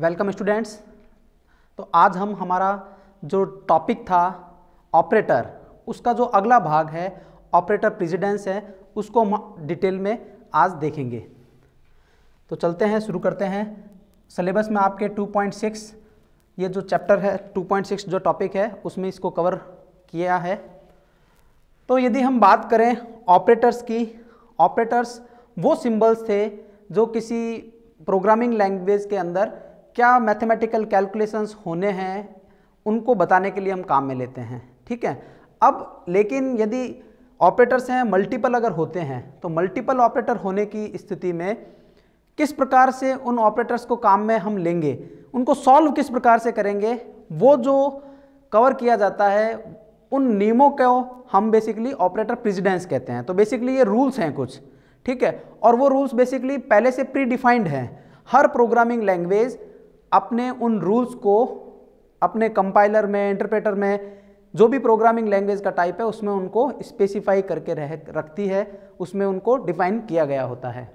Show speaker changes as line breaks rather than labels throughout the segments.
welcome students तो आज हम हमारा जो टॉपिक था ऑपरेटर उसका जो अगला भाग है ऑपरेटर प्रेसिडेंस है उसको हम डिटेल में आज देखेंगे तो चलते हैं शुरू करते हैं सिलेबस में आपके 2.6 ये जो चैप्टर है 2.6 जो टॉपिक है उसमें इसको कवर किया है तो यदि हम बात करें ऑपरेटर्स की ऑपरेटर्स वो सिंबल्स थे जो किसी प्रोग्रामिंग लैंग्वेज के अंदर क्या मैथमेटिकल कैलकुलेशंस होने हैं उनको बताने के लिए हम काम में लेते हैं ठीक है अब लेकिन यदि ऑपरेटर्स हैं मल्टीपल अगर होते हैं तो मल्टीपल ऑपरेटर होने की स्थिति में किस प्रकार से उन ऑपरेटर्स को काम में हम लेंगे उनको सॉल्व किस प्रकार से करेंगे वो जो कवर किया जाता है उन नियमों को हम बेसिकली ऑपरेटर प्रेसिडेंस कहते हैं तो बेसिकली ये रूल्स हैं कुछ ठीक है और वो रूल्स बेसिकली पहले से प्री डिफाइंड हैं हर प्रोग्रामिंग लैंग्वेज अपने उन रूल्स को अपने कंपाइलर में इंटरप्रेटर में जो भी प्रोग्रामिंग लैंग्वेज का टाइप है उसमें उनको स्पेसिफाई करके रह रखती है उसमें उनको डिफाइन किया गया होता है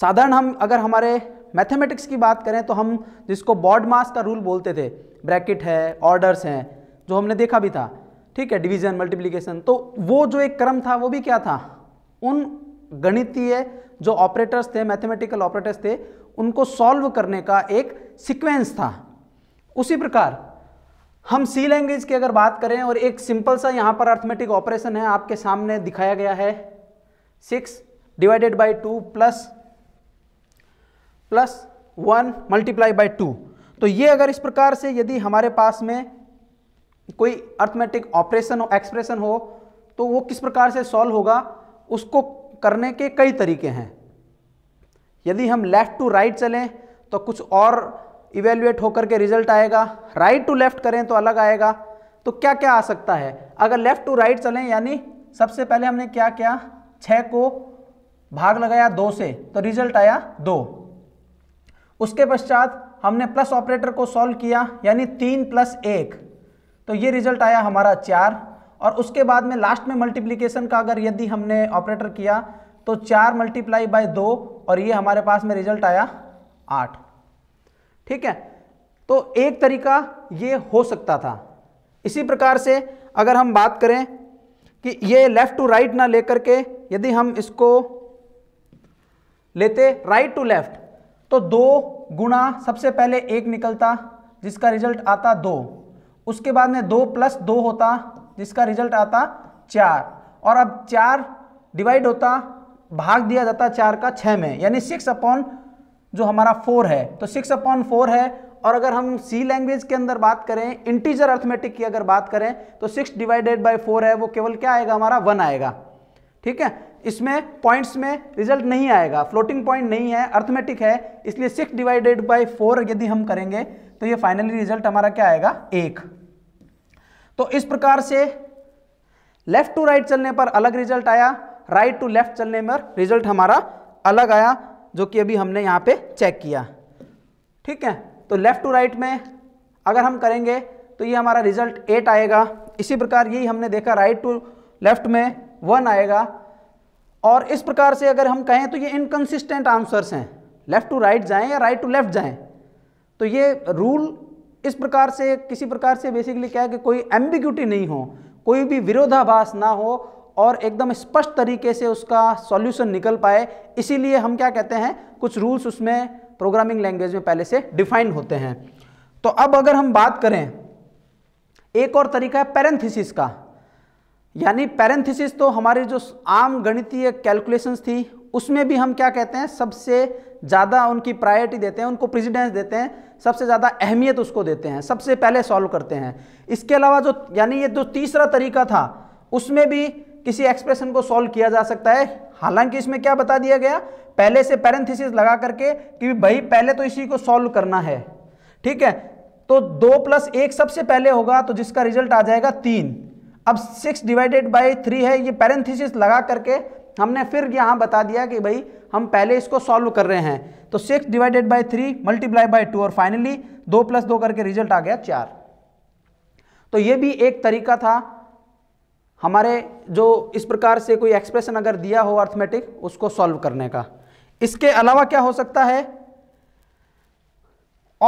साधारण हम अगर हमारे मैथमेटिक्स की बात करें तो हम जिसको बॉड मास का रूल बोलते थे ब्रैकेट है ऑर्डर्स हैं जो हमने देखा भी था ठीक है डिवीजन मल्टीप्लिकेशन तो वो जो एक क्रम था वो भी क्या था उन गणितीय जो ऑपरेटर्स थे मैथमेटिकल ऑपरेटर्स थे उनको सॉल्व करने का एक सीक्वेंस था उसी प्रकार हम सी लैंग्वेज की अगर बात करें और एक सिंपल सा यहाँ पर अर्थमेटिक ऑपरेशन है आपके सामने दिखाया गया है six divided by two plus plus one multiply by two तो ये अगर इस प्रकार से यदि हमारे पास में कोई अर्थमेटिक ऑपरेशन हो एक्सप्रेशन हो तो वो किस प्रकार से सॉल्व होगा उसको करने के कई तरीके हैं यदि हम लेफ़्ट टू राइट चलें तो कुछ और इवेल्युएट होकर के रिजल्ट आएगा राइट टू लेफ़्ट करें तो अलग आएगा तो क्या क्या आ सकता है अगर लेफ़्ट टू राइट चलें यानी सबसे पहले हमने क्या किया छः को भाग लगाया दो से तो रिजल्ट आया दो उसके पश्चात हमने प्लस ऑपरेटर को सॉल्व किया यानी तीन प्लस एक तो ये रिजल्ट आया हमारा चार और उसके बाद में लास्ट में मल्टीप्लिकेशन का अगर यदि हमने ऑपरेटर किया तो चार मल्टीप्लाई बाय दो और ये हमारे पास में रिजल्ट आया आठ ठीक है तो एक तरीका ये हो सकता था इसी प्रकार से अगर हम बात करें कि ये लेफ़्ट टू राइट ना लेकर के यदि हम इसको लेते राइट टू लेफ़्ट तो दो गुणा सबसे पहले एक निकलता जिसका रिजल्ट आता दो उसके बाद में दो प्लस दो होता जिसका रिजल्ट आता चार और अब चार डिवाइड होता भाग दिया जाता है चार का छः में यानी सिक्स अपॉन जो हमारा फोर है तो सिक्स अपॉन फोर है और अगर हम सी लैंग्वेज के अंदर बात करें इंटीजर अर्थमेटिक की अगर बात करें तो सिक्स डिवाइडेड बाई फोर है वो केवल क्या आएगा हमारा वन आएगा ठीक है इसमें पॉइंट्स में रिजल्ट नहीं आएगा फ्लोटिंग पॉइंट नहीं है अर्थमेटिक है इसलिए सिक्स डिवाइडेड बाई फोर यदि हम करेंगे तो ये फाइनली रिजल्ट हमारा क्या आएगा एक तो इस प्रकार से लेफ्ट टू राइट चलने पर अलग रिजल्ट आया राइट टू लेफ्ट चलने में रिजल्ट हमारा अलग आया जो कि अभी हमने यहाँ पे चेक किया ठीक है तो लेफ़्ट टू राइट में अगर हम करेंगे तो ये हमारा रिजल्ट एट आएगा इसी प्रकार यही हमने देखा राइट टू लेफ्ट में वन आएगा और इस प्रकार से अगर हम कहें तो ये इनकन्सिस्टेंट आंसर्स हैं लेफ़्ट टू राइट जाएं या राइट टू लेफ़्ट जाएं तो ये रूल इस प्रकार से किसी प्रकार से बेसिकली क्या है कि कोई एम्बिग्यूटी नहीं हो कोई भी विरोधाभास ना हो और एकदम स्पष्ट तरीके से उसका सॉल्यूशन निकल पाए इसीलिए हम क्या कहते हैं कुछ रूल्स उसमें प्रोग्रामिंग लैंग्वेज में पहले से डिफाइंड होते हैं तो अब अगर हम बात करें एक और तरीका है पैरेंथिसिस का यानी पैरेंथिसिस तो हमारी जो आम गणितीय कैलकुलेशंस थी उसमें भी हम क्या कहते हैं सबसे ज़्यादा उनकी प्रायोरिटी देते हैं उनको प्रेसिडेंस देते हैं सबसे ज़्यादा अहमियत उसको देते हैं सबसे पहले सॉल्व करते हैं इसके अलावा जो यानी ये जो तीसरा तरीका था उसमें भी किसी एक्सप्रेशन को सॉल्व किया जा सकता है हालांकि इसमें क्या बता दिया गया पहले से पैरेंथिस लगा करके कि भाई पहले तो इसी को सॉल्व करना है ठीक है तो दो प्लस एक सबसे पहले होगा तो जिसका रिजल्ट आ जाएगा तीन अब सिक्स डिवाइडेड बाई थ्री है ये पैरेंथिस लगा करके हमने फिर यहाँ बता दिया कि भाई हम पहले इसको सॉल्व कर रहे हैं तो six divided by three multiply by two और फाइनली दो प्लस दो करके रिजल्ट आ गया चार तो ये भी एक तरीका था हमारे जो इस प्रकार से कोई एक्सप्रेशन अगर दिया हो अर्थमेटिक उसको सॉल्व करने का इसके अलावा क्या हो सकता है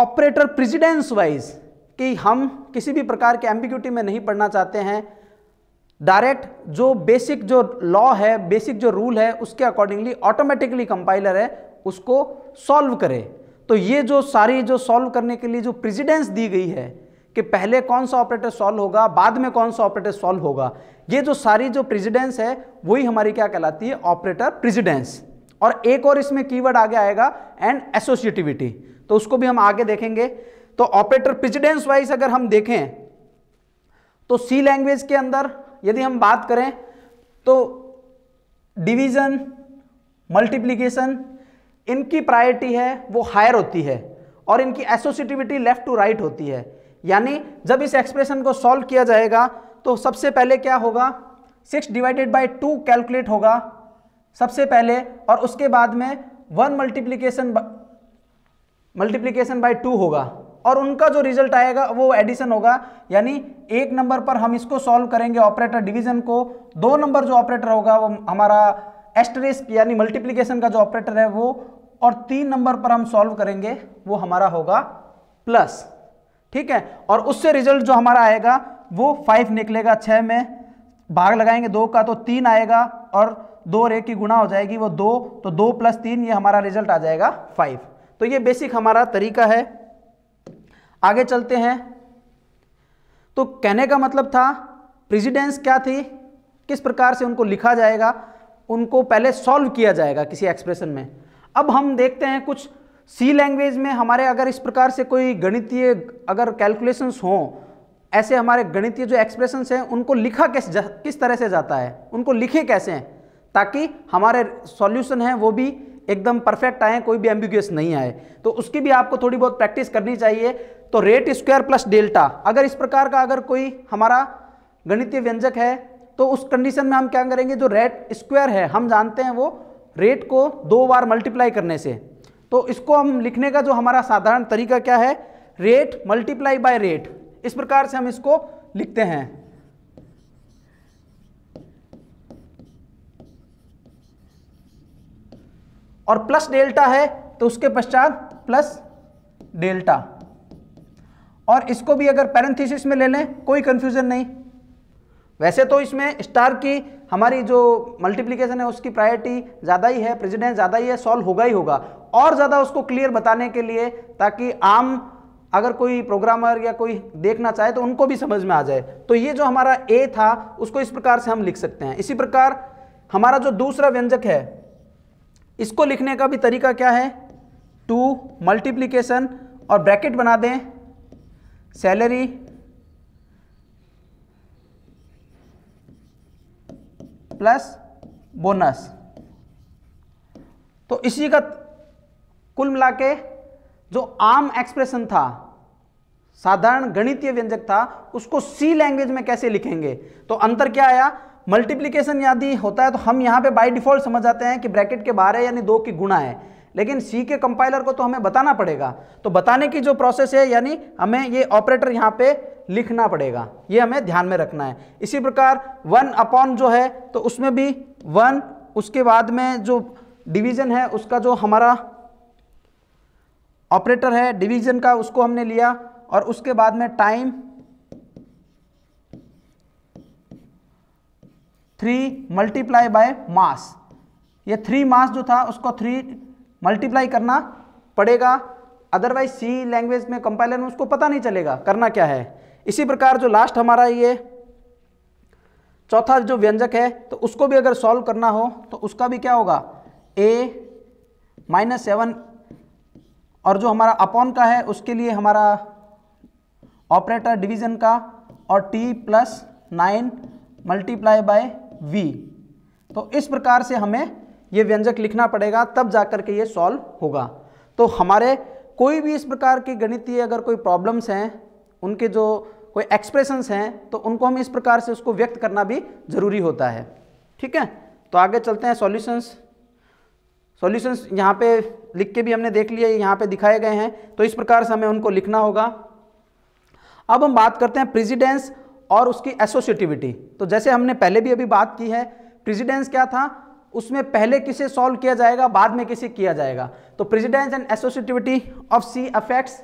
ऑपरेटर प्रेसिडेंस वाइज कि हम किसी भी प्रकार के एम्बिग्यूटी में नहीं पढ़ना चाहते हैं डायरेक्ट जो बेसिक जो लॉ है बेसिक जो रूल है उसके अकॉर्डिंगली ऑटोमेटिकली कंपाइलर है उसको सॉल्व करे तो ये जो सारी जो सॉल्व करने के लिए जो प्रेसिडेंस दी गई है कि पहले कौन सा ऑपरेटर सॉल्व होगा बाद में कौन सा ऑपरेटर सॉल्व होगा ये जो सारी जो प्रेसिडेंस है वही हमारी क्या कहलाती है ऑपरेटर प्रेसिडेंस और एक और इसमें कीवर्ड आगे आएगा एंड एसोसिएटिविटी तो उसको भी हम आगे देखेंगे तो ऑपरेटर प्रेसिडेंस वाइज अगर हम देखें तो सी लैंग्वेज के अंदर यदि हम बात करें तो डिवीजन मल्टीप्लीकेशन इनकी प्रायोरिटी है वो हायर होती है और इनकी एसोसिएटिविटी लेफ्ट टू राइट होती है यानी जब इस एक्सप्रेशन को सॉल्व किया जाएगा तो सबसे पहले क्या होगा six divided by two calculate होगा सबसे पहले और उसके बाद में one multiplication multiplication by two होगा और उनका जो रिजल्ट आएगा वो एडिशन होगा यानी एक नंबर पर हम इसको सॉल्व करेंगे ऑपरेटर डिवीजन को दो नंबर जो ऑपरेटर होगा वो हमारा एस्टरिस्क यानी मल्टीप्लीकेशन का जो ऑपरेटर है वो और तीन नंबर पर हम सॉल्व करेंगे वो हमारा होगा प्लस ठीक है और उससे रिजल्ट जो हमारा आएगा वो फाइव निकलेगा छः में भाग लगाएंगे दो का तो तीन आएगा और दो रे की गुणा हो जाएगी वो दो तो दो प्लस तीन ये हमारा रिजल्ट आ जाएगा फाइव तो ये बेसिक हमारा तरीका है आगे चलते हैं तो कहने का मतलब था प्रेसिडेंस क्या थी किस प्रकार से उनको लिखा जाएगा उनको पहले सॉल्व किया जाएगा किसी एक्सप्रेशन में अब हम देखते हैं कुछ सी लैंग्वेज में हमारे अगर इस प्रकार से कोई गणितीय अगर कैलकुलेशंस हों ऐसे हमारे गणितीय जो एक्सप्रेशंस हैं उनको लिखा किस किस तरह से जाता है उनको लिखे कैसे हैं ताकि हमारे सॉल्यूशन हैं वो भी एकदम परफेक्ट आए कोई भी एम्बिगुअस नहीं आए तो उसकी भी आपको थोड़ी बहुत प्रैक्टिस करनी चाहिए तो रेट स्क्वायर प्लस डेल्टा अगर इस प्रकार का अगर कोई हमारा गणितीय व्यंजक है तो उस कंडीशन में हम क्या करेंगे जो रेट स्क्वायर है हम जानते हैं वो रेट को दो बार मल्टीप्लाई करने से तो इसको हम लिखने का जो हमारा साधारण तरीका क्या है रेट मल्टीप्लाई बाय रेट इस प्रकार से हम इसको लिखते हैं और प्लस डेल्टा है तो उसके पश्चात प्लस डेल्टा और इसको भी अगर पैरेंथिस में ले लें कोई कंफ्यूजन नहीं वैसे तो इसमें स्टार की हमारी जो मल्टीप्लिकेशन है उसकी प्रायोरिटी ज़्यादा ही है प्रेजिडेंस ज़्यादा ही है सॉल्व होगा ही होगा और ज़्यादा उसको क्लियर बताने के लिए ताकि आम अगर कोई प्रोग्रामर या कोई देखना चाहे तो उनको भी समझ में आ जाए तो ये जो हमारा ए था उसको इस प्रकार से हम लिख सकते हैं इसी प्रकार हमारा जो दूसरा व्यंजक है इसको लिखने का भी तरीका क्या है टू मल्टीप्लीकेशन और ब्रैकेट बना दें सैलरी प्लस बोनस तो इसी का कुल मिला के जो आम एक्सप्रेशन था साधारण गणितीय व्यंजक था उसको सी लैंग्वेज में कैसे लिखेंगे तो अंतर क्या आया मल्टीप्लीकेशन यदि होता है तो हम यहाँ पे बाय डिफॉल्ट समझ जाते हैं कि ब्रैकेट के बाहर है यानी दो की गुणा है लेकिन सी के कंपाइलर को तो हमें बताना पड़ेगा तो बताने की जो प्रोसेस है यानी हमें ये ऑपरेटर यहाँ पे लिखना पड़ेगा ये हमें ध्यान में रखना है इसी प्रकार वन अपॉन जो है तो उसमें भी वन उसके बाद में जो डिवीजन है उसका जो हमारा ऑपरेटर है डिवीजन का उसको हमने लिया और उसके बाद में टाइम थ्री मल्टीप्लाई बाय मास ये थ्री मास जो था उसको थ्री मल्टीप्लाई करना पड़ेगा अदरवाइज सी लैंग्वेज में कंपाइलर में उसको पता नहीं चलेगा करना क्या है इसी प्रकार जो लास्ट हमारा ये चौथा जो व्यंजक है तो उसको भी अगर सॉल्व करना हो तो उसका भी क्या होगा ए माइनस सेवन और जो हमारा अपॉन का है उसके लिए हमारा ऑपरेटर डिवीजन का और T plus nine multiply by V तो इस प्रकार से हमें ये व्यंजक लिखना पड़ेगा तब जाकर के ये सॉल्व होगा तो हमारे कोई भी इस प्रकार की गणितीय अगर कोई प्रॉब्लम्स हैं उनके जो कोई एक्सप्रेशंस हैं तो उनको हम इस प्रकार से उसको व्यक्त करना भी ज़रूरी होता है ठीक है तो आगे चलते हैं सॉल्यूशंस सॉल्यूशंस यहाँ पे लिख के भी हमने देख लिए यहाँ पे दिखाए गए हैं तो इस प्रकार से हमें उनको लिखना होगा अब हम बात करते हैं प्रेसिडेंस और उसकी एसोसिएटिविटी तो जैसे हमने पहले भी अभी बात की है प्रेसिडेंस क्या था उसमें पहले किसे सॉल्व किया जाएगा बाद में किसे किया जाएगा तो precedence and associativity of C affects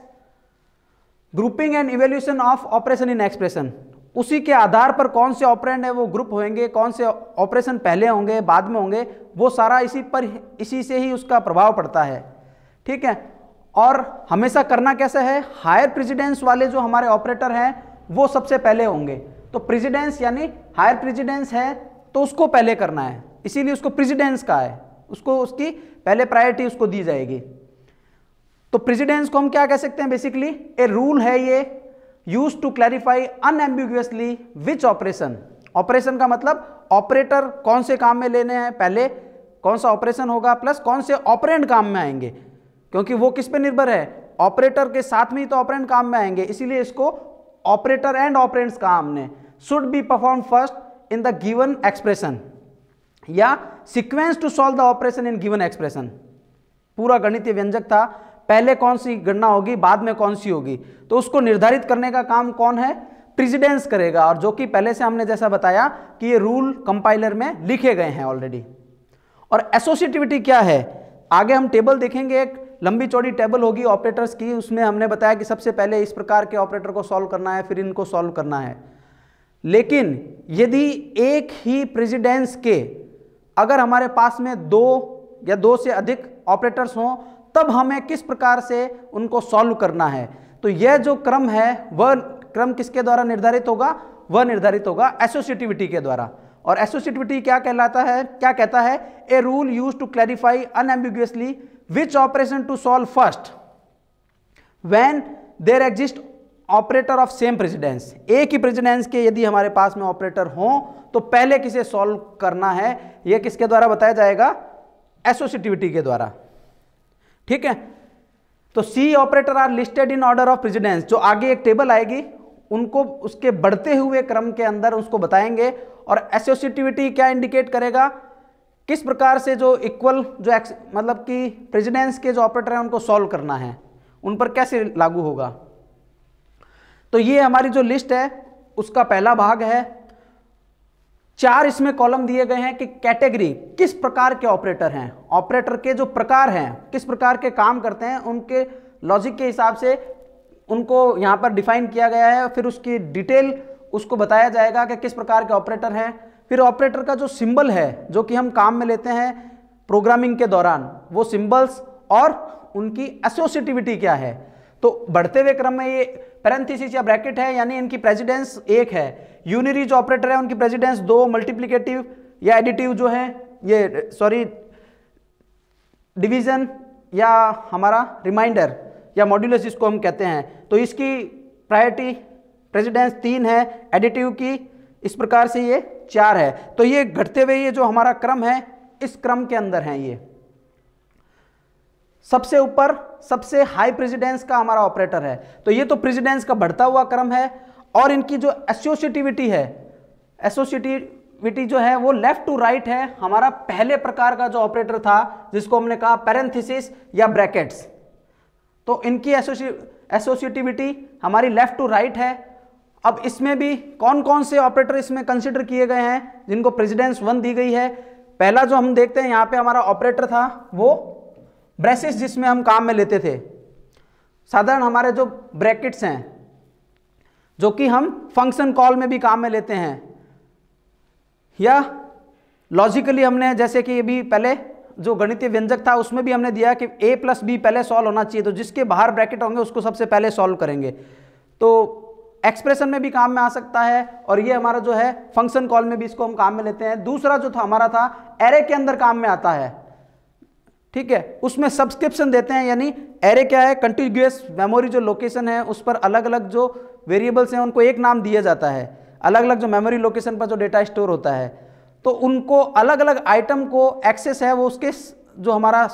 grouping and evaluation of operation in expression उसी के आधार पर कौन से ऑपरेंड है वो ग्रुप होंगे कौन से ऑपरेशन पहले होंगे बाद में होंगे वो सारा इसी पर इसी से ही उसका प्रभाव पड़ता है ठीक है और हमेशा करना कैसे है हायर प्रेसिडेंस वाले जो हमारे ऑपरेटर हैं वो सबसे पहले होंगे तो प्रेसिडेंस यानी हायर प्रेसिडेंस है तो उसको पहले करना है इसीलिए उसको प्रेसिडेंस का है उसको उसकी पहले प्रायोरिटी उसको दी जाएगी तो प्रेसिडेंस को हम क्या कह सकते हैं बेसिकली ए रूल है ये use to clarify unambiguously which operation operation का मतलब ऑपरेटर कौन से काम में लेने हैं पहले कौन सा ऑपरेशन होगा प्लस कौन से ऑपरेंट काम में आएंगे क्योंकि वो किस पे निर्भर है ऑपरेटर के साथ में ही तो ऑपरेंट काम में आएंगे इसीलिए इसको ऑपरेटर एंड ऑपरेंट्स कहा हमने should be perform first in the given expression या sequence to solve the operation in given expression पूरा गणितीय व्यंजक था पहले कौन सी गणना होगी बाद में कौन सी होगी तो उसको निर्धारित करने का काम कौन है प्रिजिडेंस करेगा और जो कि पहले से हमने जैसा बताया कि ये रूल कंपाइलर में लिखे गए हैं ऑलरेडी और एसोसिएटिविटी क्या है आगे हम टेबल देखेंगे एक लंबी चौड़ी टेबल होगी ऑपरेटर्स की उसमें हमने बताया कि सबसे पहले इस प्रकार के ऑपरेटर को सॉल्व करना है फिर इनको सॉल्व करना है लेकिन यदि एक ही प्रेसिडेंस के अगर हमारे पास में दो या दो से अधिक ऑपरेटर्स हों तब हमें किस प्रकार से उनको सॉल्व करना है तो यह जो क्रम है वह क्रम किसके द्वारा निर्धारित होगा वह निर्धारित होगा एसोसिएटिविटी के द्वारा और एसोसिएटिविटी क्या कहलाता है क्या कहता है a rule use to clarify unambiguously which operation to solve first when there exist operator of same precedence एक ही प्रेसिडेंस के यदि हमारे पास में ऑपरेटर हो तो पहले किसे सॉल्व करना है यह किसके द्वारा बताया जाएगा एसोसिएटिविटी के द्वारा ठीक है तो C operator are listed in order of precedence जो आगे एक टेबल आएगी उनको उसके बढ़ते हुए क्रम के अंदर उसको बताएंगे और एसोसिएटिविटी क्या इंडिकेट करेगा किस प्रकार से जो इक्वल जो एक्स मतलब कि प्रेजिडेंस के जो ऑपरेटर हैं उनको सॉल्व करना है उन पर कैसे लागू होगा तो ये हमारी जो लिस्ट है उसका पहला भाग है चार इसमें कॉलम दिए गए हैं कि कैटेगरी किस प्रकार के ऑपरेटर हैं ऑपरेटर के जो प्रकार हैं किस प्रकार के काम करते हैं उनके लॉजिक के हिसाब से उनको यहाँ पर डिफाइन किया गया है फिर उसकी डिटेल उसको बताया जाएगा कि किस प्रकार के ऑपरेटर हैं फिर ऑपरेटर का जो सिंबल है जो कि हम काम में लेते हैं प्रोग्रामिंग के दौरान वो सिंबल्स और उनकी एसोसिटिविटी क्या है तो बढ़ते हुए क्रम में ये पैरेंथिस या ब्रैकेट है यानी इनकी प्रेजिडेंस एक है यूनिरी जो ऑपरेटर है उनकी प्रेजिडेंस दो मल्टीप्लीकेटिव या एडिटिव जो है ये सॉरी डिवीजन या हमारा रिमाइंडर या मॉड्यूलस जिसको हम कहते हैं तो इसकी प्रायोरिटी प्रेजिडेंस तीन है एडिटिव की इस प्रकार से ये चार है तो ये घटते हुए ये जो हमारा क्रम है इस क्रम के अंदर है ये सबसे ऊपर सबसे हाई प्रेसिडेंस का हमारा ऑपरेटर है तो ये तो प्रेसिडेंस का बढ़ता हुआ क्रम है और इनकी जो एसोसिएटिविटी है एसोसिएटिविटी जो है वो लेफ्ट टू राइट है हमारा पहले प्रकार का जो ऑपरेटर था जिसको हमने कहा पैरेंथिसिस या ब्रैकेट्स तो इनकी एसोसिएटिविटी हमारी लेफ्ट टू राइट है अब इसमें भी कौन कौन से ऑपरेटर इसमें कंसिडर किए गए हैं जिनको प्रेजिडेंस वन दी गई है पहला जो हम देखते हैं यहाँ पे हमारा ऑपरेटर था वो ब्रेसिस जिसमें हम काम में लेते थे साधारण हमारे जो ब्रैकेट्स हैं जो कि हम फंक्शन कॉल में भी काम में लेते हैं या लॉजिकली हमने जैसे कि अभी पहले जो गणितीय व्यंजक था उसमें भी हमने दिया कि ए प्लस बी पहले सॉल्व होना चाहिए तो जिसके बाहर ब्रैकेट होंगे उसको सबसे पहले सॉल्व करेंगे तो एक्सप्रेशन में भी काम में आ सकता है और ये हमारा जो है फंक्शन कॉल में भी इसको हम काम में लेते हैं दूसरा जो था हमारा था एरे के अंदर काम में आता है ठीक है उसमें सब्सक्रिप्शन देते हैं यानी एरे क्या है कंटिग्यूस मेमोरी जो लोकेशन है उस पर अलग अलग जो वेरिएबल्स हैं उनको एक नाम दिया जाता है अलग अलग जो मेमोरी लोकेशन पर जो डेटा स्टोर होता है तो उनको अलग अलग आइटम को एक्सेस है वो उसके जो हमारा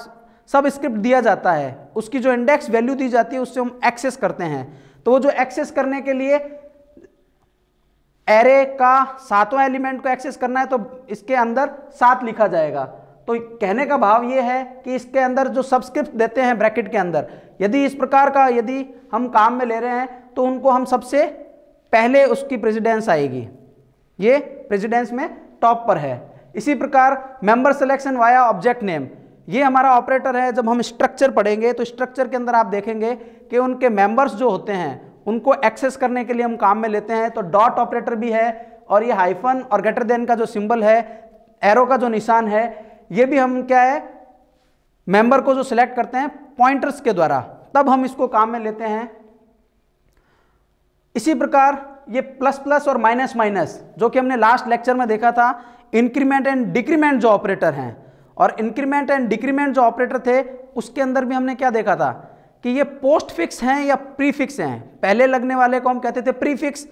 सब स्क्रिप्ट दिया जाता है उसकी जो इंडेक्स वैल्यू दी जाती है उससे हम एक्सेस करते हैं तो वो जो एक्सेस करने के लिए एरे का सातवां एलिमेंट को एक्सेस करना है तो इसके अंदर सात लिखा जाएगा तो कहने का भाव ये है कि इसके अंदर जो सब्सक्रिप्ट देते हैं ब्रैकेट के अंदर यदि इस प्रकार का यदि हम काम में ले रहे हैं तो उनको हम सबसे पहले उसकी प्रेसिडेंस आएगी ये प्रेसिडेंस में टॉप पर है इसी प्रकार member selection via object name ये हमारा ऑपरेटर है जब हम स्ट्रक्चर पढ़ेंगे तो स्ट्रक्चर के अंदर आप देखेंगे कि उनके मेंबर्स जो होते हैं उनको एक्सेस करने के लिए हम काम में लेते हैं तो डॉट ऑपरेटर भी है और ये हाइफन और गेटर देन का जो सिंबल है एरो का जो निशान है ये भी हम क्या है मेंबर को जो सिलेक्ट करते हैं पॉइंटर्स के द्वारा तब हम इसको काम में लेते हैं इसी प्रकार ये प्लस प्लस और माइनस माइनस जो कि हमने लास्ट लेक्चर में देखा था इंक्रीमेंट एंड डिक्रीमेंट जो ऑपरेटर हैं और इंक्रीमेंट एंड डिक्रीमेंट जो ऑपरेटर थे उसके अंदर भी हमने क्या देखा था कि ये पोस्ट फिक्स हैं या प्रीफिक्स हैं पहले लगने वाले को हम कहते थे प्रीफिक्स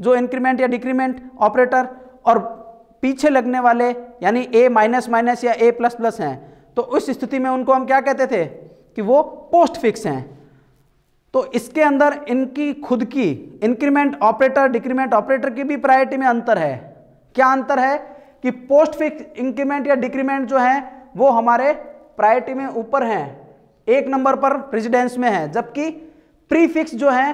जो इंक्रीमेंट या डिक्रीमेंट ऑपरेटर और पीछे लगने वाले यानी ए माइनस माइनस या ए प्लस प्लस हैं तो उस स्थिति में उनको हम क्या कहते थे कि वो पोस्ट फिक्स हैं तो इसके अंदर इनकी खुद की इंक्रीमेंट ऑपरेटर डिक्रीमेंट ऑपरेटर की भी प्रायोरिटी में अंतर है क्या अंतर है कि पोस्ट फिक्स इंक्रीमेंट या डिक्रीमेंट जो है वो हमारे प्रायोरिटी में ऊपर हैं एक नंबर पर प्रेसिडेंस में है जबकि प्रीफिक्स जो है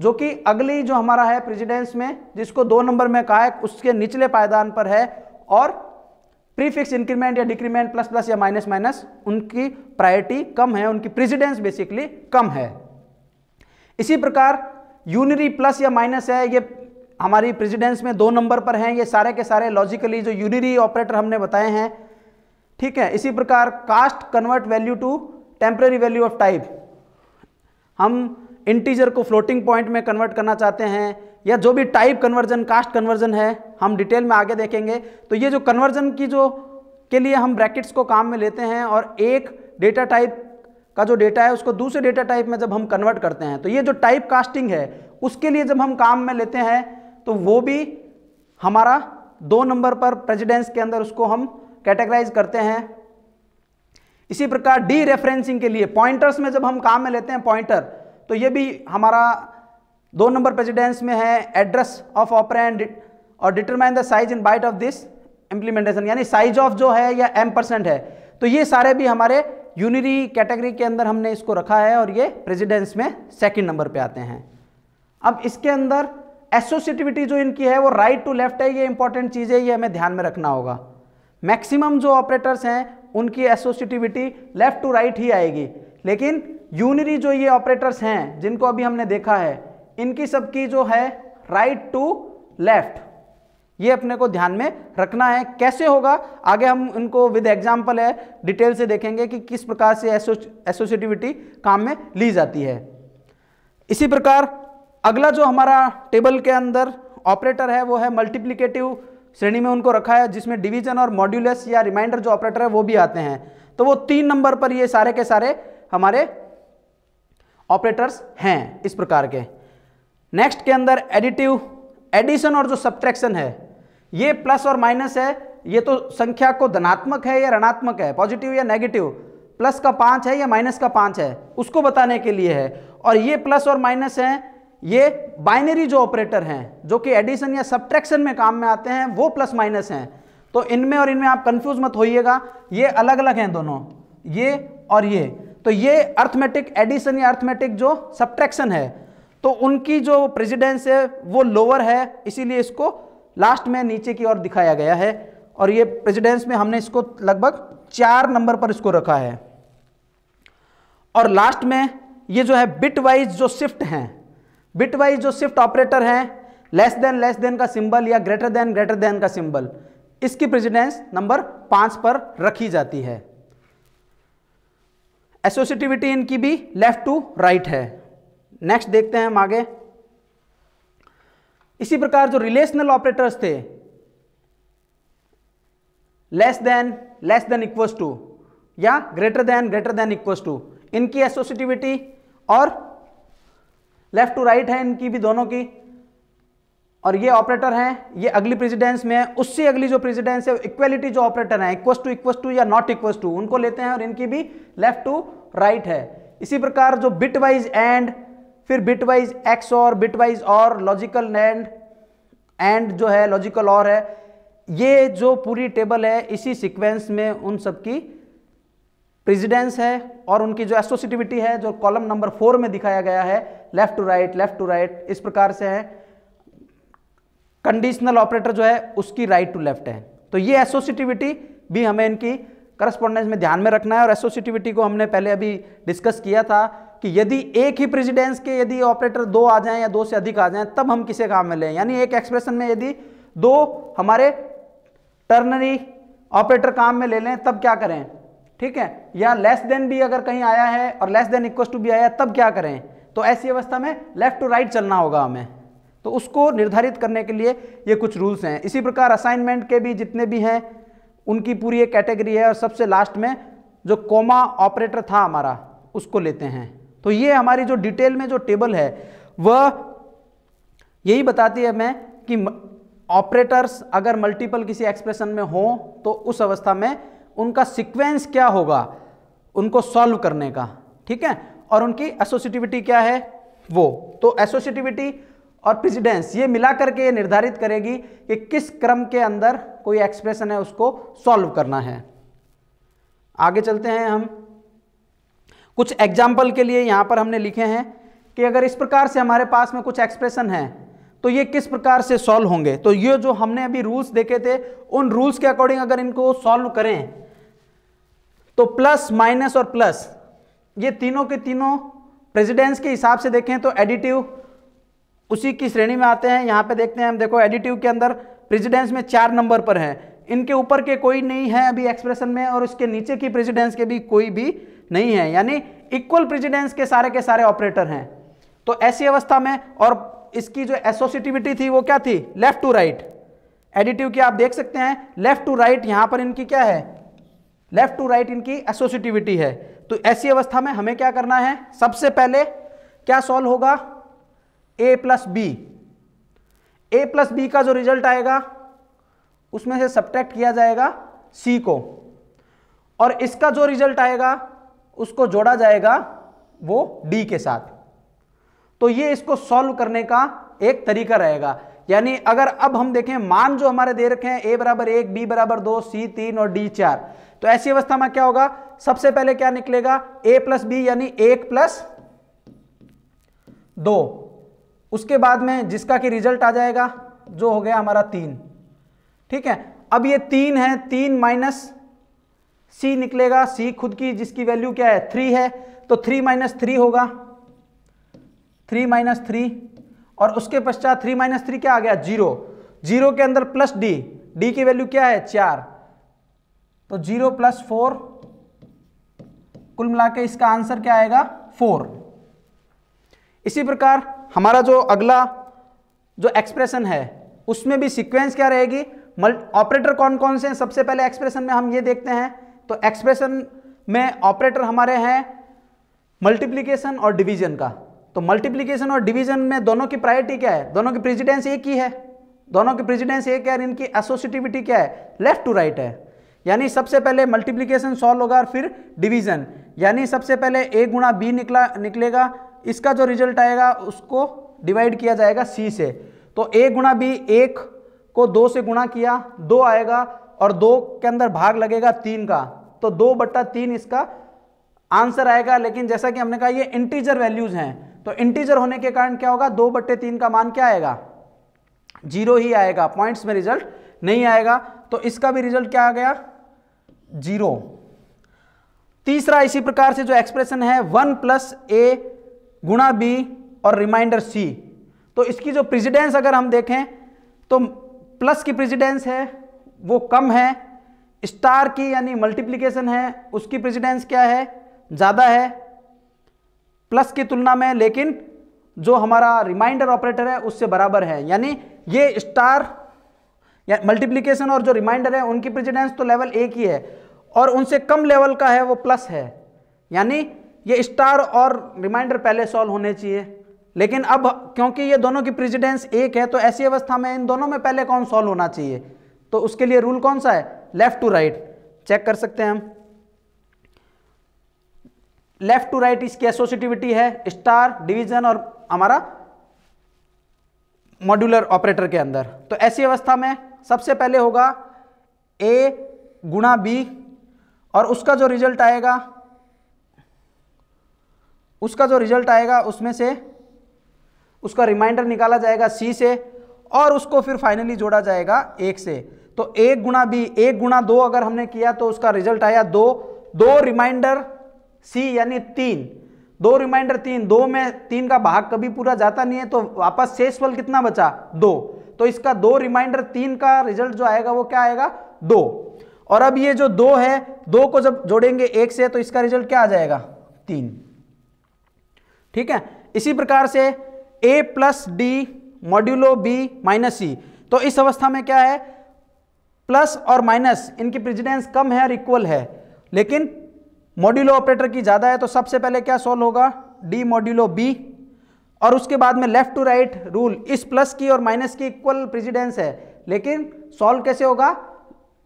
जो कि अगली जो हमारा है प्रेसिडेंस में जिसको दो नंबर में कहा है उसके निचले पायदान पर है और प्रीफिक्स इंक्रीमेंट या डिक्रीमेंट प्लस प्लस या माइनस माइनस उनकी प्रायोरिटी कम है उनकी प्रेसिडेंस बेसिकली कम है इसी प्रकार यूनरी प्लस या माइनस है ये हमारी प्रेसिडेंस में दो नंबर पर हैं ये सारे के सारे लॉजिकली जो यूनरी ऑपरेटर हमने बताए हैं ठीक है इसी प्रकार cast convert value to temporary value of type हम इंटीजर को फ्लोटिंग पॉइंट में कन्वर्ट करना चाहते हैं या जो भी टाइप कन्वर्जन कास्ट कन्वर्जन है हम डिटेल में आगे देखेंगे तो ये जो कन्वर्जन की जो के लिए हम ब्रैकेट्स को काम में लेते हैं और एक डेटा टाइप का जो डेटा है उसको दूसरे डेटा टाइप में जब हम कन्वर्ट करते हैं तो ये जो टाइप कास्टिंग है उसके लिए जब हम काम में लेते हैं तो वो भी हमारा दो नंबर पर प्रेजिडेंस के अंदर उसको हम कैटेगराइज करते हैं इसी प्रकार डी रेफरेंसिंग के लिए पॉइंटर्स में जब हम काम में लेते हैं पॉइंटर तो ये भी हमारा दो नंबर प्रेजिडेंस में है एड्रेस ऑफ ऑपरेंड और determine the size in byte of this implementation यानी साइज ऑफ जो है या एम परसेंट है तो ये सारे भी हमारे यूनिरी कैटेगरी के अंदर हमने इसको रखा है और ये प्रेजिडेंस में सेकेंड नंबर पर आते हैं अब इसके अंदर एसोसिएटिविटी जो इनकी है वो राइट टू लेफ्ट है ये इंपॉर्टेंट चीज़ है ये हमें ध्यान में रखना होगा मैक्सिमम जो ऑपरेटर्स हैं उनकी एसोसिएटिविटी लेफ्ट टू राइट ही आएगी लेकिन यूनरी जो ये ऑपरेटर्स हैं जिनको अभी हमने देखा है इनकी सबकी जो है राइट टू लेफ्ट ये अपने को ध्यान में रखना है कैसे होगा आगे हम इनको विद एग्जाम्पल है डिटेल से देखेंगे कि किस प्रकार से एसो एसोसिएटिविटी काम में ली जाती है इसी प्रकार अगला जो हमारा टेबल के अंदर ऑपरेटर है वो है मल्टीप्लीकेटिव श्रेणी में उनको रखा है जिसमें डिवीजन और मॉड्यूलस या रिमाइंडर जो ऑपरेटर है वो भी आते हैं तो वो तीन नंबर पर ये सारे के सारे हमारे ऑपरेटर्स हैं इस प्रकार के नेक्स्ट के अंदर एडिटिव एडिशन और जो सब्ट्रैक्शन है ये प्लस और माइनस है ये तो संख्या को धनात्मक है या ऋणात्मक है पॉजिटिव या नेगेटिव प्लस का पाँच है या माइनस का पाँच है उसको बताने के लिए है और ये प्लस और माइनस हैं ये बाइनरी जो ऑपरेटर हैं जो कि एडिशन या सब्ट्रैक्शन में काम में आते हैं वो प्लस माइनस हैं तो इनमें और इनमें आप कंफ्यूज मत होइएगा ये अलग अलग हैं दोनों ये और ये तो ये अर्थमेटिक एडिशन या अर्थमेटिक जो सब्ट्रैक्शन है तो उनकी जो प्रेसिडेंस है वो लोअर है इसीलिए इसको लास्ट में नीचे की ओर दिखाया गया है और ये प्रेसिडेंस में हमने इसको लगभग चार नंबर पर इसको रखा है और लास्ट में ये जो है बिट वाइज जो शिफ्ट हैं बिट वाइज जो शिफ्ट ऑपरेटर हैं लेस देन लेस देन का सिंबल या ग्रेटर देन ग्रेटर देन का सिंबल इसकी प्रेसिडेंस नंबर पाँच पर रखी जाती है एसोसिएटिविटी इनकी भी लेफ्ट टू राइट है नेक्स्ट देखते हैं हम आगे इसी प्रकार जो रिलेशनल ऑपरेटर्स थे less than less than equal to या greater than greater than equals to इनकी एसोसिएटिविटी और लेफ्ट टू राइट है इनकी भी दोनों की और ये ऑपरेटर हैं ये अगली प्रेसिडेंस में है उससे अगली जो प्रेसिडेंस है इक्वलिटी जो ऑपरेटर हैं इक्वस टू इक्वस टू या नॉट इक्वस टू उनको लेते हैं और इनकी भी लेफ्ट टू राइट है इसी प्रकार जो बिट वाइज एंड फिर bitwise XOR bitwise or logical and and जो है लॉजिकल और है ये जो पूरी टेबल है इसी सिक्वेंस में उन सबकी प्रेसिडेंस है और उनकी जो एसोसिटिविटी है जो कॉलम नंबर फोर में दिखाया गया है left to right left to right इस प्रकार से है कंडीशनल ऑपरेटर जो है उसकी राइट टू लेफ्ट है तो ये एसोसिटिविटी भी हमें इनकी करस्पॉन्डेंस में ध्यान में रखना है और एसोसिटिविटी को हमने पहले अभी डिस्कस किया था कि यदि एक ही प्रेसिडेंस के यदि ऑपरेटर दो आ जाएं या दो से अधिक आ जाएं तब हम किसे काम में लें यानी एक एक्सप्रेशन में यदि दो हमारे टर्नरी ऑपरेटर काम में ले लें तब क्या करें ठीक है या लेस देन भी अगर कहीं आया है और लेस देन इक्व टू भी आया तब क्या करें तो ऐसी अवस्था में लेफ्ट टू राइट चलना होगा हमें तो उसको निर्धारित करने के लिए ये कुछ रूल्स हैं इसी प्रकार असाइनमेंट के भी जितने भी हैं उनकी पूरी एक कैटेगरी है और सबसे लास्ट में जो कोमा ऑपरेटर था हमारा उसको लेते हैं तो ये हमारी जो डिटेल में जो टेबल है वह यही बताती है मैं कि ऑपरेटर्स अगर मल्टीपल किसी एक्सप्रेशन में हो तो उस अवस्था में उनका सीक्वेंस क्या होगा उनको सॉल्व करने का ठीक है और उनकी एसोसिटिविटी क्या है वो तो एसोसिटिविटी और प्रेसिडेंस ये मिला करके ये निर्धारित करेगी कि किस क्रम के अंदर कोई एक्सप्रेशन है उसको सॉल्व करना है आगे चलते हैं हम कुछ एग्जाम्पल के लिए यहाँ पर हमने लिखे हैं कि अगर इस प्रकार से हमारे पास में कुछ एक्सप्रेशन है तो ये किस प्रकार से सॉल्व होंगे तो ये जो हमने अभी रूल्स देखे थे उन रूल्स के अकॉर्डिंग अगर इनको सॉल्व करें तो प्लस माइनस और प्लस ये तीनों के तीनों प्रेसिडेंस के हिसाब से देखें तो एडिटिव उसी की श्रेणी में आते हैं यहाँ पे देखते हैं हम देखो एडिटिव के अंदर प्रेसिडेंस में चार नंबर पर हैं इनके ऊपर के कोई नहीं है अभी एक्सप्रेशन में और उसके नीचे की प्रेसिडेंस के भी कोई भी नहीं है यानी इक्वल प्रेसिडेंस के सारे के सारे ऑपरेटर हैं तो ऐसी अवस्था में और इसकी जो एसोसिटिविटी थी वो क्या थी लेफ्ट टू राइट एडिटिव की आप देख सकते हैं लेफ्ट टू राइट यहाँ पर इनकी क्या है लेफ्ट टू राइट इनकी एसोसिटिविटी है तो ऐसी अवस्था में हमें क्या करना है सबसे पहले क्या सॉल्व होगा A plus B A plus B का जो रिजल्ट आएगा उसमें से सब्ट्रैक्ट किया जाएगा सी को और इसका जो रिजल्ट आएगा उसको जोड़ा जाएगा वो डी के साथ तो ये इसको सॉल्व करने का एक तरीका रहेगा यानी अगर अब हम देखें मान जो हमारे दे रखे हैं ए बराबर एक बी बराबर दो सी तीन और डी चार तो ऐसी अवस्था में क्या होगा सबसे पहले क्या निकलेगा ए प्लस बी यानी एक प्लस दो उसके बाद में जिसका कि रिजल्ट आ जाएगा जो हो गया हमारा तीन ठीक है अब ये तीन है तीन माइनस सी निकलेगा सी खुद की जिसकी वैल्यू क्या है थ्री है तो थ्री माइनस थ्री होगा थ्री माइनस थ्री और उसके पश्चात थ्री माइनस थ्री क्या आ गया जीरो जीरो के अंदर प्लस डी डी की वैल्यू क्या है चार तो जीरो प्लस फोर कुल मिला के इसका आंसर क्या आएगा फोर इसी प्रकार हमारा जो अगला जो एक्सप्रेशन है उसमें भी सीक्वेंस क्या रहेगी ऑपरेटर कौन कौन से हैं सबसे पहले एक्सप्रेशन में हम ये देखते हैं तो एक्सप्रेशन में ऑपरेटर हमारे हैं मल्टीप्लीकेशन और डिवीजन का तो मल्टीप्लीकेशन और डिवीजन में दोनों की प्रायोरिटी क्या है दोनों की प्रेजिडेंस एक ही है दोनों की प्रेजिडेंस एक है इनकी एसोसिएटिविटी क्या है लेफ्ट टू राइट है यानी सबसे पहले मल्टीप्लीकेशन सॉल्व होगा और फिर डिवीजन यानी सबसे पहले ए गुणा बी निकला निकलेगा इसका जो रिजल्ट आएगा उसको डिवाइड किया जाएगा सी से तो ए गुणा बी एक को दो से गुणा किया दो आएगा और दो के अंदर भाग लगेगा तीन का तो दो बट्टा तीन इसका आंसर आएगा लेकिन जैसा कि हमने कहा ये इंटीजर वैल्यूज़ हैं तो इंटीजर होने के कारण क्या होगा दो बट्टे तीन का मान क्या आएगा जीरो ही आएगा पॉइंट्स में रिजल्ट नहीं आएगा तो इसका भी रिजल्ट क्या आ गया जीरो तीसरा इसी प्रकार से जो एक्सप्रेशन है वन प्लस ए गुणा बी और रिमाइंडर सी तो इसकी जो प्रेसिडेंस अगर हम देखें तो प्लस की प्रेसिडेंस है वो कम है स्टार की यानी मल्टीप्लिकेशन है उसकी प्रेसिडेंस क्या है ज़्यादा है प्लस की तुलना में लेकिन जो हमारा रिमाइंडर ऑपरेटर है उससे बराबर है यानी ये स्टार या मल्टीप्लीकेशन और जो रिमाइंडर है उनकी प्रेसिडेंस तो लेवल एक ही है और उनसे कम लेवल का है वो प्लस है यानी ये स्टार और रिमाइंडर पहले सॉल्व होने चाहिए लेकिन अब क्योंकि ये दोनों की प्रेसिडेंस एक है तो ऐसी अवस्था में इन दोनों में पहले कौन सॉल्व होना चाहिए तो उसके लिए रूल कौन सा है लेफ्ट टू राइट चेक कर सकते हैं हम लेफ्ट टू राइट इसकी एसोसिटिविटी है स्टार डिवीजन और हमारा मॉड्यूलर ऑपरेटर के अंदर तो ऐसी अवस्था में सबसे पहले होगा ए गुणा बी और उसका जो रिजल्ट आएगा उसका जो रिजल्ट आएगा उसमें से उसका रिमाइंडर निकाला जाएगा सी से और उसको फिर फाइनली जोड़ा जाएगा एक से तो एक गुणा बी एक गुणा दो अगर हमने किया तो उसका रिजल्ट आया दो दो रिमाइंडर सी यानी तीन दो रिमाइंडर तीन दो में तीन का भाग कभी पूरा जाता नहीं है तो वापस शेष फल कितना बचा दो तो इसका दो रिमाइंडर तीन का रिजल्ट जो आएगा वो क्या आएगा दो और अब ये जो दो है दो को जब जोड़ेंगे एक से तो इसका रिजल्ट क्या आ जाएगा तीन ठीक है इसी प्रकार से A plus D modulo B minus C तो इस अवस्था में क्या है प्लस और माइनस इनकी प्रेजिडेंस कम है और इक्वल है लेकिन मॉड्यूलो ऑपरेटर की ज़्यादा है तो सबसे पहले क्या सॉल्व होगा डी मॉड्यूलो बी और उसके बाद में लेफ्ट टू राइट रूल इस प्लस की और माइनस की इक्वल प्रेजिडेंस है लेकिन सॉल्व कैसे होगा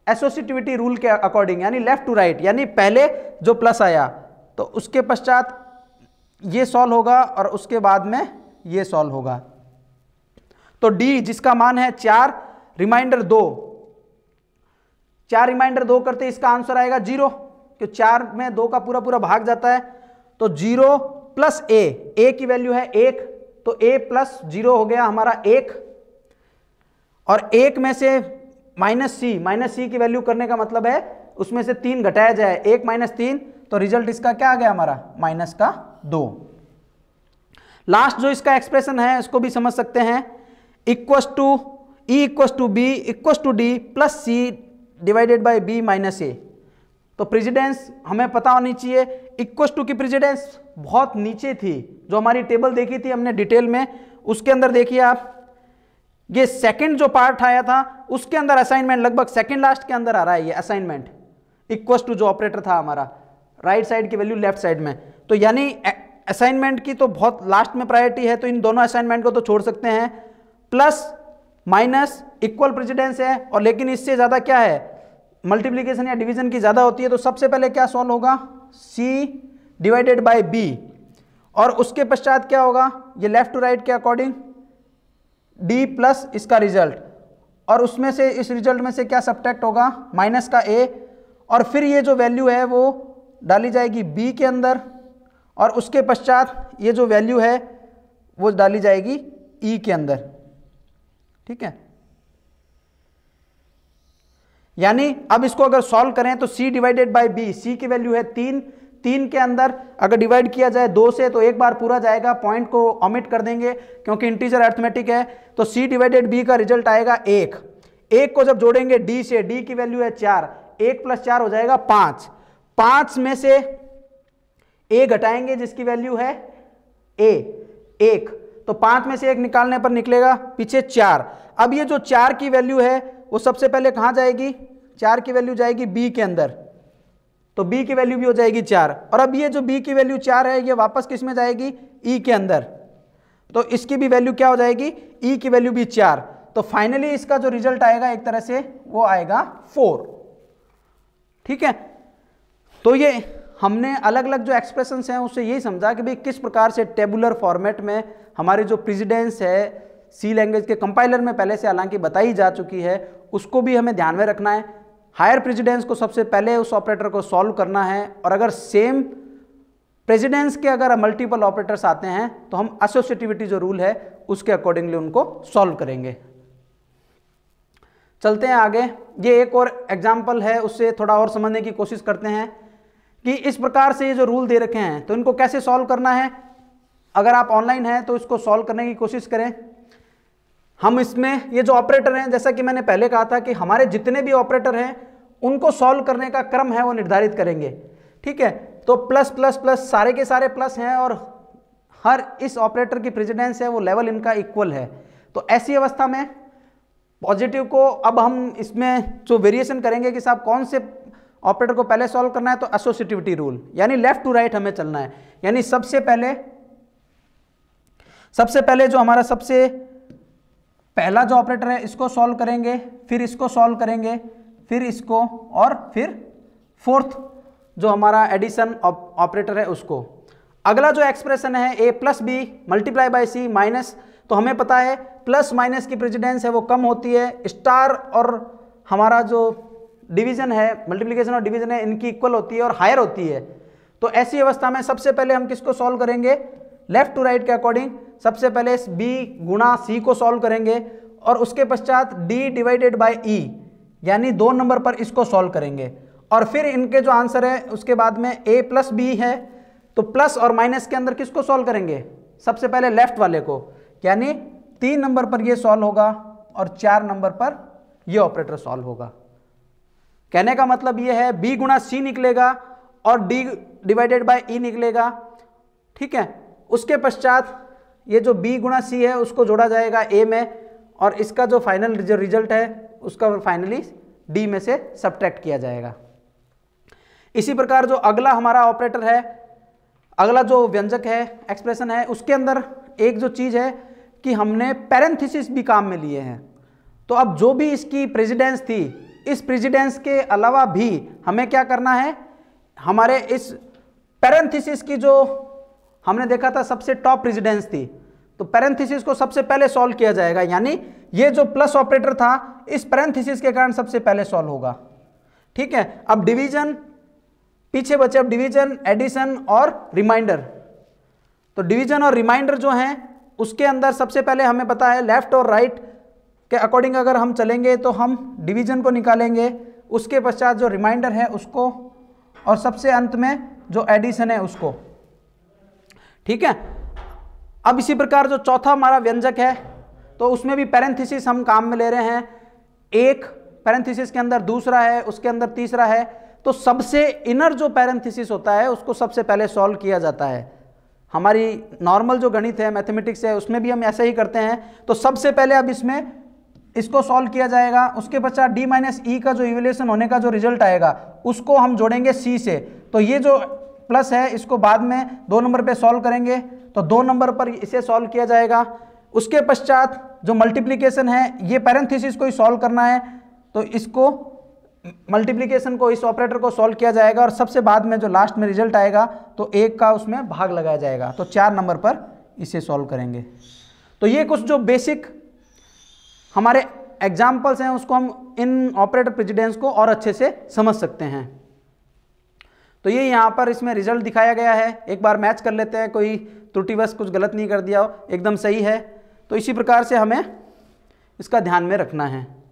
एसोसिएटिविटी रूल के अकॉर्डिंग यानी लेफ्ट टू राइट यानी पहले जो प्लस आया तो उसके पश्चात ये सॉल्व होगा और उसके बाद में ये सॉल्व होगा तो डी जिसका मान है चार रिमाइंडर दो चार रिमाइंडर दो करते इसका आंसर आएगा जीरो क्यों चार में दो का पूरा पूरा भाग जाता है तो जीरो प्लस ए ए की वैल्यू है एक तो ए प्लस जीरो हो गया हमारा एक और एक में से माइनस सी माइनस सी की वैल्यू करने का मतलब है उसमें से तीन घटाया जाए एक माइनस तीन तो रिजल्ट इसका क्या आ गया हमारा माइनस का दो लास्ट जो इसका एक्सप्रेशन है इसको भी समझ सकते हैं equals to E equals to B equals to D plus C divided by B minus A तो प्रेसिडेंस हमें पता होनी चाहिए इक्वस टू की प्रेसिडेंस बहुत नीचे थी जो हमारी टेबल देखी थी हमने डिटेल में उसके अंदर देखिए आप ये सेकंड जो पार्ट आया था उसके अंदर असाइनमेंट लगभग सेकंड लास्ट के अंदर आ रहा है ये असाइनमेंट इक्वस टू जो ऑपरेटर था हमारा राइट साइड की वैल्यू लेफ्ट साइड में तो यानी असाइनमेंट की तो बहुत लास्ट में प्रायोरिटी है तो इन दोनों असाइनमेंट को तो छोड़ सकते हैं प्लस माइनस इक्वल प्रेसिडेंस है और लेकिन इससे ज़्यादा क्या है मल्टीप्लीकेशन या डिवीजन की ज़्यादा होती है तो सबसे पहले क्या सॉल्व होगा सी डिवाइडेड बाय बी और उसके पश्चात क्या होगा ये लेफ्ट टू राइट के अकॉर्डिंग डी प्लस इसका रिजल्ट और उसमें से इस रिजल्ट में से क्या सब्ट्रैक्ट होगा माइनस का ए और फिर ये जो वैल्यू है वो डाली जाएगी बी के अंदर और उसके पश्चात ये जो वैल्यू है वो डाली जाएगी ई e के अंदर ठीक है यानी अब इसको अगर सॉल्व करें तो c divided by B C की वैल्यू है तीन तीन के अंदर अगर डिवाइड किया जाए दो से तो एक बार पूरा जाएगा पॉइंट को ऑमिट कर देंगे क्योंकि इंटीजर अर्थमेटिक है तो c डिवाइडेड बी का रिजल्ट आएगा एक एक को जब जोड़ेंगे d से d की वैल्यू है चार एक प्लस चार हो जाएगा पांच पांच में से ए घटाएंगे जिसकी वैल्यू है ए एक तो पांच में से एक निकालने पर निकलेगा पीछे चार अब ये जो चार की वैल्यू है वो सबसे पहले कहां जाएगी चार की वैल्यू जाएगी बी के अंदर तो बी की वैल्यू भी हो जाएगी चार और अब ये जो बी की वैल्यू चार है ये वापस किस में जाएगी ई e के अंदर तो इसकी भी वैल्यू क्या हो जाएगी ई e की वैल्यू भी चार तो फाइनली इसका जो रिजल्ट आएगा एक तरह से वो आएगा फोर ठीक है तो ये हमने अलग अलग जो एक्सप्रेशंस हैं उससे यही समझा कि भाई किस प्रकार से टेबुलर फॉर्मेट में हमारी जो प्रेजिडेंस है सी लैंग्वेज के कंपाइलर में पहले से हालांकि बताई जा चुकी है उसको भी हमें ध्यान में रखना है हायर प्रेजिडेंस को सबसे पहले उस ऑपरेटर को सॉल्व करना है और अगर सेम प्रेजिडेंस के अगर मल्टीपल ऑपरेटर्स आते हैं तो हम एसोसिएटिविटी जो रूल है उसके अकॉर्डिंगली उनको सॉल्व करेंगे चलते हैं आगे ये एक और एग्जाम्पल है उससे थोड़ा और समझने की कोशिश करते हैं कि इस प्रकार से ये जो रूल दे रखे हैं तो इनको कैसे सॉल्व करना है अगर आप ऑनलाइन हैं तो इसको सॉल्व करने की कोशिश करें हम इसमें ये जो ऑपरेटर हैं जैसा कि मैंने पहले कहा था कि हमारे जितने भी ऑपरेटर हैं उनको सॉल्व करने का क्रम है वो निर्धारित करेंगे ठीक है तो प्लस प्लस प्लस सारे के सारे प्लस हैं और हर इस ऑपरेटर की प्रेजिडेंस है वो लेवल इनका इक्वल है तो ऐसी अवस्था में पॉजिटिव को अब हम इसमें जो वेरिएशन करेंगे कि साहब कौन से ऑपरेटर को पहले सॉल्व करना है तो एसोसिएटिविटी रूल यानी लेफ्ट टू राइट हमें चलना है यानी सबसे पहले सबसे पहले जो हमारा सबसे पहला जो ऑपरेटर है इसको सॉल्व करेंगे फिर इसको सॉल्व करेंगे फिर इसको और फिर फोर्थ जो हमारा एडिशन ऑपरेटर है उसको अगला जो एक्सप्रेशन है A plus B multiply by C minus तो हमें पता है प्लस माइनस की प्रेजिडेंस है वो कम होती है स्टार और हमारा जो डिवीजन है मल्टीप्लीकेशन और डिवीजन है इनकी इक्वल होती है और हायर होती है तो ऐसी अवस्था में सबसे पहले हम किसको सॉल्व करेंगे लेफ्ट टू राइट के अकॉर्डिंग सबसे पहले बी गुणा सी को सॉल्व करेंगे और उसके पश्चात डी डिवाइडेड बाई ई यानी दो नंबर पर इसको सॉल्व करेंगे और फिर इनके जो आंसर है उसके बाद में ए प्लस बी है तो प्लस और माइनस के अंदर किसको सॉल्व करेंगे सबसे पहले लेफ्ट वाले को यानी तीन नंबर पर ये सॉल्व होगा और चार नंबर पर ये ऑपरेटर सॉल्व होगा कहने का मतलब ये है बी गुणा सी निकलेगा और डी डिवाइडेड बाय ई निकलेगा ठीक है उसके पश्चात ये जो बी गुणा सी है उसको जोड़ा जाएगा ए में और इसका जो फाइनल जो रिजल्ट है उसका फाइनली डी में से सब्ट्रैक्ट किया जाएगा इसी प्रकार जो अगला हमारा ऑपरेटर है अगला जो व्यंजक है एक्सप्रेशन है उसके अंदर एक जो चीज़ है कि हमने पैरेंथिसिस भी काम में लिए हैं तो अब जो भी इसकी प्रेजिडेंस थी इस प्रेसिडेंस के अलावा भी हमें क्या करना है हमारे इस पैरेंथिसिस की जो हमने देखा था सबसे टॉप प्रेसिडेंस थी तो पैरेंथिसिस को सबसे पहले सॉल्व किया जाएगा यानी ये जो प्लस ऑपरेटर था इस पैरेंथिसिस के कारण सबसे पहले सॉल्व होगा ठीक है अब डिवीजन पीछे बचे अब डिवीजन एडिशन और रिमाइंडर तो डिवीजन और रिमाइंडर जो हैं उसके अंदर सबसे पहले हमें पता है लेफ्ट और राइट right, के अकॉर्डिंग अगर हम चलेंगे तो हम डिवीजन को निकालेंगे उसके पश्चात जो रिमाइंडर है उसको और सबसे अंत में जो एडिशन है उसको ठीक है अब इसी प्रकार जो चौथा हमारा व्यंजक है तो उसमें भी पैरेंथिसिस हम काम में ले रहे हैं एक पैरेंथिसिस के अंदर दूसरा है उसके अंदर तीसरा है तो सबसे इनर जो पैरेंथिसिस होता है उसको सबसे पहले सॉल्व किया जाता है हमारी नॉर्मल जो गणित है मैथमेटिक्स है उसमें भी हम ऐसा ही करते हैं तो सबसे पहले अब इसमें इसको सॉल्व किया जाएगा उसके पश्चात डी माइनस ई का जो इवेल्यूशन होने का जो रिजल्ट आएगा उसको हम जोड़ेंगे सी से तो ये जो प्लस है इसको बाद में दो नंबर पे सॉल्व करेंगे तो दो नंबर पर इसे सॉल्व किया जाएगा उसके पश्चात जो मल्टीप्लीकेशन है ये पैरेंथिस को ही सॉल्व करना है तो इसको मल्टीप्लीकेशन को इस ऑपरेटर को सॉल्व किया जाएगा और सबसे बाद में जो लास्ट में रिजल्ट आएगा तो एक का उसमें भाग लगाया जाएगा तो चार नंबर पर इसे सॉल्व करेंगे तो ये कुछ जो बेसिक हमारे एग्जाम्पल्स हैं उसको हम इन ऑपरेटर प्रेजिडेंस को और अच्छे से समझ सकते हैं तो ये यहाँ पर इसमें रिजल्ट दिखाया गया है एक बार मैच कर लेते हैं कोई त्रुटिवश कुछ गलत नहीं कर दिया हो एकदम सही है तो इसी प्रकार से हमें इसका ध्यान में रखना है